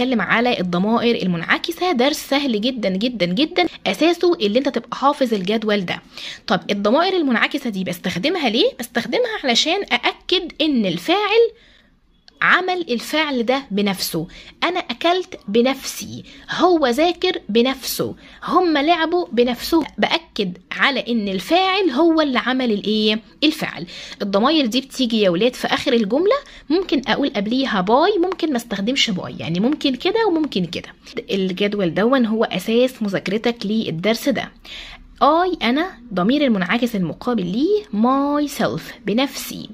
بيتكلم على الضمائر المنعكسه درس سهل جدا جدا جدا اساسه اللي انت تبقى حافظ الجدول ده طب الضمائر المنعكسه دي بستخدمها ليه بستخدمها علشان ااكد ان الفاعل عمل الفعل ده بنفسه انا اكلت بنفسي هو ذاكر بنفسه هم لعبوا بنفسه باكد على ان الفاعل هو اللي عمل الايه الفعل الضماير دي بتيجي يا ولاد في اخر الجمله ممكن اقول قبليها باي ممكن ما استخدمش باي يعني ممكن كده وممكن كده الجدول دون هو اساس مذاكرتك للدرس ده I انا ضمير المنعكس المقابل ليه ماي سيلف بنفسي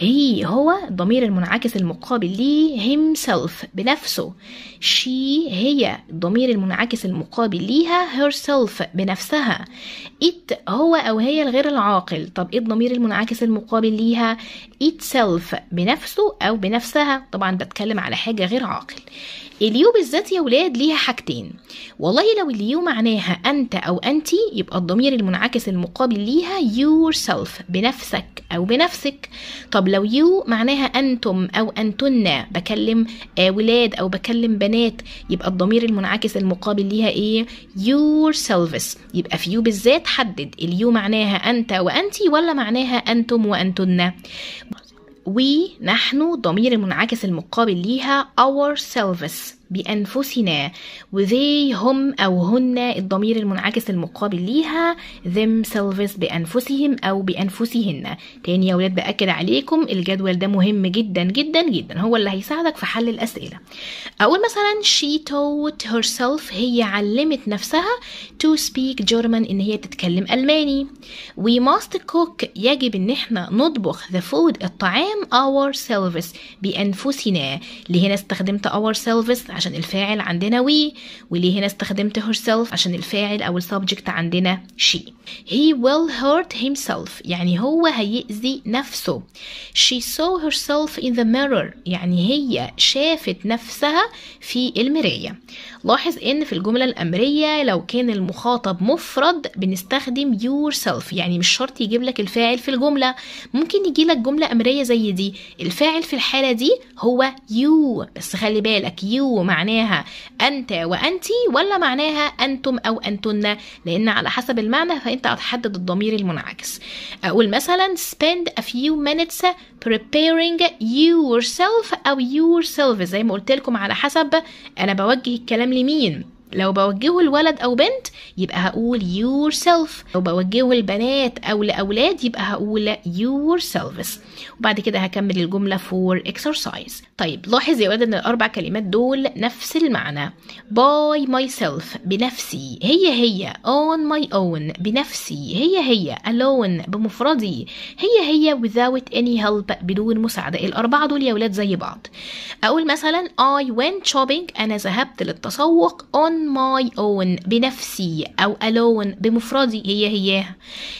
هي هو الضمير المنعكس المقابل ليه himself بنفسه she هي الضمير المنعكس المقابل ليها herself بنفسها it هو أو هي الغير العاقل طب ايه الضمير المنعكس المقابل ليها itself بنفسه أو بنفسها طبعا بتكلم على حاجة غير عاقل اليو بالذات يا ولاد ليها حاجتين والله لو اليو معناها انت او انت يبقى الضمير المنعكس المقابل ليها يور سيلف بنفسك او بنفسك طب لو يو معناها انتم او انتن بكلم آه، ولاد او بكلم بنات يبقى الضمير المنعكس المقابل ليها ايه يور سيلفس يبقى في يو بالذات حدد اليو معناها انت وانت ولا معناها انتم وانتن we نحن ضمير المنعكس المقابل ليها our service بأنفسنا وذي هم أو هن الضمير المنعكس المقابل ليها themselves بأنفسهم أو بأنفسهن تاني يا ولاد بأكد عليكم الجدول ده مهم جدا جدا جدا هو اللي هيساعدك في حل الأسئلة أقول مثلا she taught herself هي علمت نفسها to speak German إن هي تتكلم ألماني we must cook يجب إن احنا نطبخ the food الطعام ourselves بأنفسنا لهنا استخدمت ourselves عشان الفاعل عندنا وي وليه هنا استخدمت herself عشان الفاعل أو السبجكت عندنا she he will hurt himself يعني هو هيأذي نفسه she saw herself in the mirror يعني هي شافت نفسها في المراية لاحظ ان في الجملة الأمرية لو كان المخاطب مفرد بنستخدم yourself يعني مش شرط يجيب لك الفاعل في الجملة ممكن يجي لك جملة أمرية زي دي الفاعل في الحالة دي هو you بس خلي بالك you معناها أنت وأنت ولا معناها أنتم أو أنتن لأن على حسب المعنى فأنت هتحدد الضمير المنعكس أقول مثلا spend a few minutes preparing yourself أو yourself زي ما قلت لكم على حسب أنا بوجه الكلام لمين لو بوجهه لولد أو بنت يبقى هقول يور سيلف لو بوجهه لبنات أو لأولاد يبقى هقول يور سيلفز وبعد كده هكمل الجملة فور اكسرسايز طيب لاحظ يا ولد إن الأربع كلمات دول نفس المعنى باي ماي سيلف بنفسي هي هي اون ماي اون بنفسي هي هي الون بمفردي هي هي without any help بدون مساعدة الأربعة دول يا ولاد زي بعض أقول مثلا اي went shopping أنا ذهبت للتسوق on on my own بنفسي أو alone بمفردي هي هي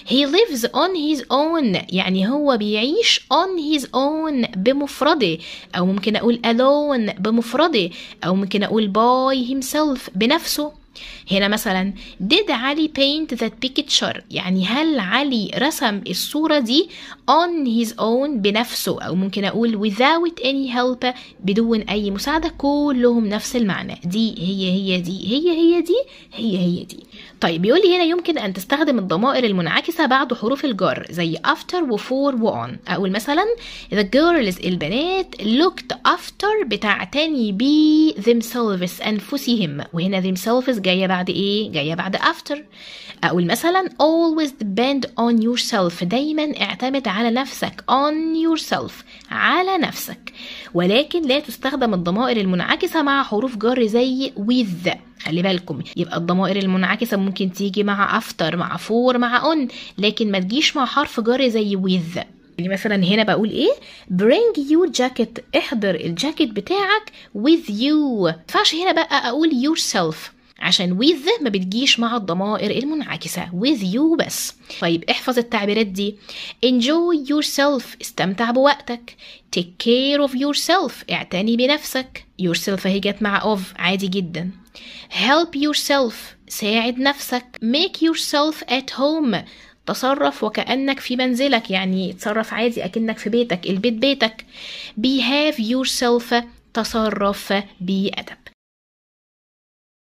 he lives on his own يعني هو بيعيش on his own بمفرده أو ممكن أقول alone بمفرده أو ممكن أقول by himself بنفسه هنا مثلا did علي paint that picture يعني هل علي رسم الصورة دي on his own بنفسه أو ممكن أقول without any help بدون أي مساعدة كلهم نفس المعنى دي هي هي دي هي هي دي هي هي دي طيب بيقول لي هنا يمكن أن تستخدم الضمائر المنعكسة بعد حروف الجر زي after و for و on أقول مثلا the girls البنات looked after بتاع تاني themselves أنفسهم وهنا themselves جاية بعد إيه؟ جاية بعد after أقول مثلا always depend on yourself دايما اعتمد على نفسك on yourself على نفسك ولكن لا تستخدم الضمائر المنعكسة مع حروف جر زي with خلي بالكم يبقى الضمائر المنعكسة ممكن تيجي مع after مع for مع on لكن ما تجيش مع حرف جر زي with يعني مثلا هنا بقول ايه bring your jacket احضر الجاكيت بتاعك with you ما ينفعش هنا بقى اقول yourself عشان with ما بتجيش مع الضمائر المنعكسة with you بس طيب احفظ التعبيرات دي enjoy yourself استمتع بوقتك take care of yourself اعتني بنفسك yourself اهي جت مع of عادي جدا help yourself ساعد نفسك make yourself at home تصرف وكأنك في منزلك يعني تصرف عادي أكنك في بيتك البيت بيتك behave yourself تصرف بأدب